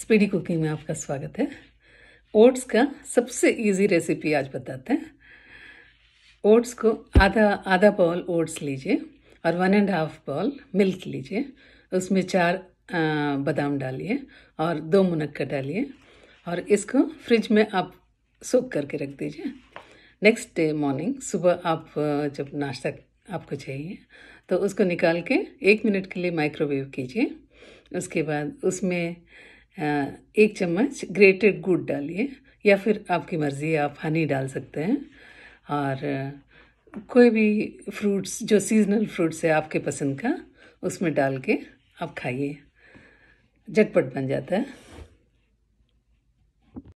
speedy cooking में आपका स्वागत है ओट्स का सबसे इजी रेसिपी आज बताते हैं ओट्स को आधा आधा बॉल ओट्स लीजिए और one and half bowl milk लीजिए उसमें चार बादाम डालिए और दो मुनक्का डालिए और इसको फ्रिज में आप सोख करके रख दीजिए नेक्स्ट डे मॉर्निंग सुबह आप जब नाश्ता आपको चाहिए तो उसको निकाल के एक मिनट के लिए माइक्रोवेव कीजिए उसके बाद उसमें एक चम्मच ग्रेटेड गुड़ डालिए या फिर आपकी मर्ज़ी आप हनी डाल सकते हैं और कोई भी फ्रूट्स जो सीजनल फ्रूट्स है आपके पसंद का उसमें डाल के आप खाइए झटपट बन जाता है